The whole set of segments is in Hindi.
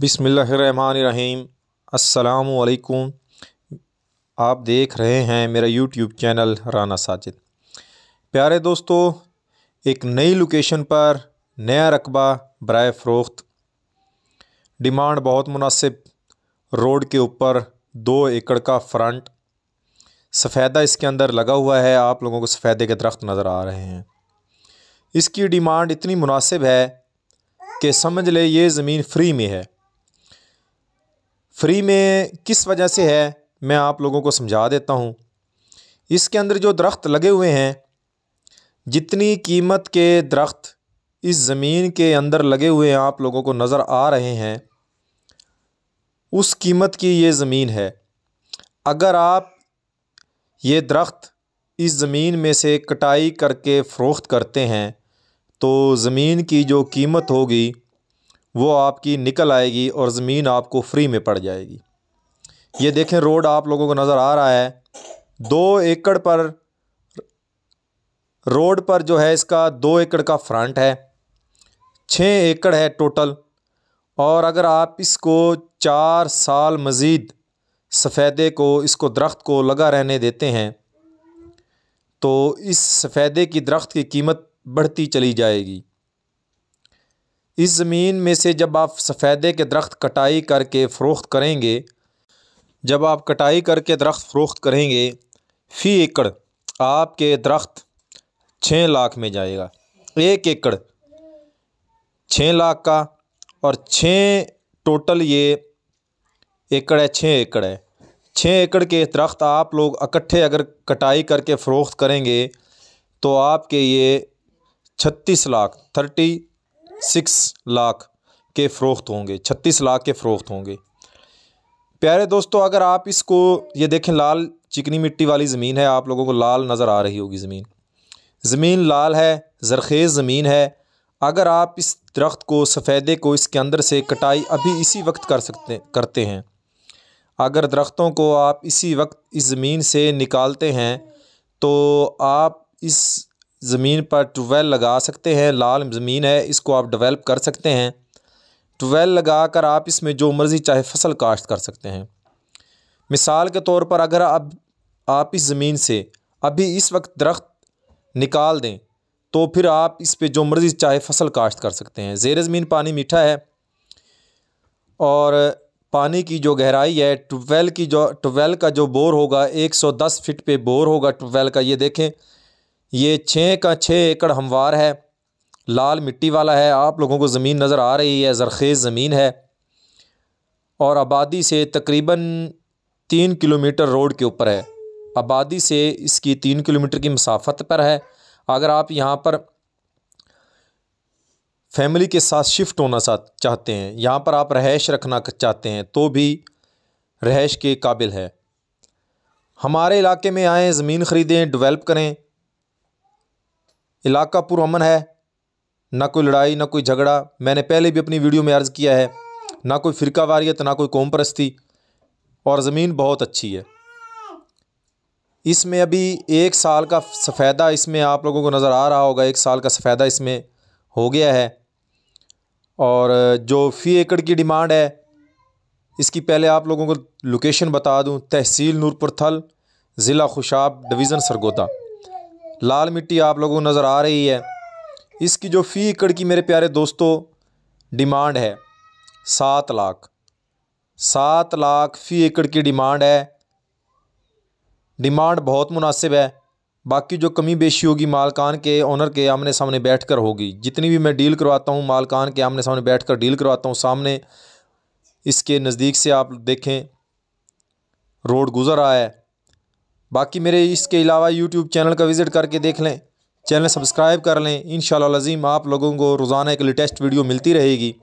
बिसमीम् अल्लाम आप देख रहे हैं मेरा YouTube चैनल राना साजिद प्यारे दोस्तों एक नई लोकेशन पर नया रकबा बरए फ़रोख्त डिमांड बहुत मुनासिब रोड के ऊपर दो एकड़ का फ्रंट सफ़ेदा इसके अंदर लगा हुआ है आप लोगों को सफ़ेदे के दरख्त नज़र आ रहे हैं इसकी डिमांड इतनी मुनासिब है कि समझ ले ये ज़मीन फ्री में है फ्री में किस वजह से है मैं आप लोगों को समझा देता हूँ इसके अंदर जो दरख्त लगे हुए हैं जितनी कीमत के दरख्त इस ज़मीन के अंदर लगे हुए आप लोगों को नज़र आ रहे हैं उस कीमत की ये ज़मीन है अगर आप ये दरख्त इस ज़मीन में से कटाई करके फ़रोख्त करते हैं तो ज़मीन की जो कीमत होगी वो आपकी निकल आएगी और ज़मीन आपको फ्री में पड़ जाएगी ये देखें रोड आप लोगों को नज़र आ रहा है दो एकड़ पर रोड पर जो है इसका दो एकड़ का फ्रंट है छः एकड़ है टोटल और अगर आप इसको चार साल मज़ीद सफ़ेदे को इसको दरख्त को लगा रहने देते हैं तो इस सफ़ेदे की दरख्त की कीमत बढ़ती चली जाएगी इस ज़मीन में से जब आप सफ़ेदे के दरख्त कटाई करके फ़रोख्त करेंगे जब आप कटाई करके दरख्त फ़रोख्त करेंगे फ़ी एकड़ आपके दरख्त छः लाख में जाएगा एक एकड़ छः लाख का और छः टोटल ये एकड़ है छः एकड़ है छः एकड़ के दरख्त आप लोग इकट्ठे अगर कटाई करके फ़रोख्त करेंगे तो आपके ये छत्तीस लाख थर्टी सिक्स लाख के फ़रोख्त होंगे छत्तीस लाख के फ़रोख्त होंगे प्यारे दोस्तों अगर आप इसको ये देखें लाल चिकनी मिट्टी वाली ज़मीन है आप लोगों को लाल नज़र आ रही होगी ज़मीन ज़मीन लाल है ज़रखेज़ ज़मीन है अगर आप इस दरख्त को सफ़ेदे को इसके अंदर से कटाई अभी इसी वक्त कर सकते करते हैं अगर दरख्तों को आप इसी वक्त इस ज़मीन से निकालते हैं तो आप इस ज़मीन पर ट्यूबवेल लगा सकते हैं लाल ज़मीन है इसको आप डेवलप कर सकते हैं ट्यूबवेल लगा कर आप इसमें जो मर्ज़ी चाहे फसल काश्त कर सकते हैं मिसाल के तौर पर अगर अब आप इस ज़मीन से अभी इस वक्त दरख्त निकाल दें तो फिर आप इस पर जो मर्ज़ी चाहे फसल काश्त कर सकते हैं जेर ज़मीन पानी मीठा है और पानी की जो गहराई है ट्यूबवेल की जो ट्यूबवेल का जो बोर होगा 110 फीट पे बोर होगा ट्यूबवेल का ये देखें ये छः का छः एकड़ हमवार है लाल मिट्टी वाला है आप लोगों को ज़मीन नज़र आ रही है ज़रख़ेज़ ज़मीन है और आबादी से तकरीबन तीन किलोमीटर रोड के ऊपर है आबादी से इसकी तीन किलोमीटर की मसाफत पर है अगर आप यहाँ पर फैमिली के साथ शिफ्ट होना चाहते हैं यहाँ पर आप रहश रखना चाहते हैं तो भी रहश के काबिल है हमारे इलाके में आएँ ज़मीन ख़रीदें डेवलप करें इलाका पुरमन है ना कोई लड़ाई ना कोई झगड़ा मैंने पहले भी अपनी वीडियो में अर्ज़ किया है ना कोई फ़िरका वारियत ना कोई कौम परस्ती और ज़मीन बहुत अच्छी है इसमें अभी एक साल का सफ़ैदा इसमें आप लोगों को नज़र आ रहा होगा एक साल का सफ़ैदा इसमें हो गया है और जो फ़ी एकड़ की डिमांड है इसकी पहले आप लोगों को लोकेशन बता दूँ तहसील नूरपुर थल ज़िला खुशाब डिवीज़न सरगोदा लाल मिट्टी आप लोगों को नज़र आ रही है इसकी जो फ़ी एकड़ की मेरे प्यारे दोस्तों डिमांड है सात लाख सात लाख फ़ी एकड़ की डिमांड है डिमांड बहुत मुनासिब है बाकी जो कमी बेशी होगी मालकान के ओनर के आमने सामने बैठ कर होगी जितनी भी मैं डील करवाता हूँ मालकान के आमने सामने बैठ कर डील करवाता हूँ सामने इसके नज़दीक से आप देखें रोड गुज़र रहा है बाकी मेरे इसके अलावा यूट्यूब चैनल का विज़िट करके देख लें चैनल सब्सक्राइब कर लें इन शजीम आप लोगों को रोज़ाना एक लेटेस्ट वीडियो मिलती रहेगी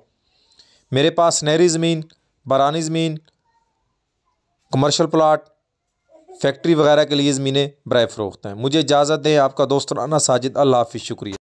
मेरे पास नहरी ज़मीन बरानी ज़मीन कमर्शल प्लाट फैक्ट्री वगैरह के लिए ज़मीनें बर फ़रोख्त हैं मुझे इजाज़त दें आपका दोस्त राना साजिद अल्लाह हाफि शुक्रिया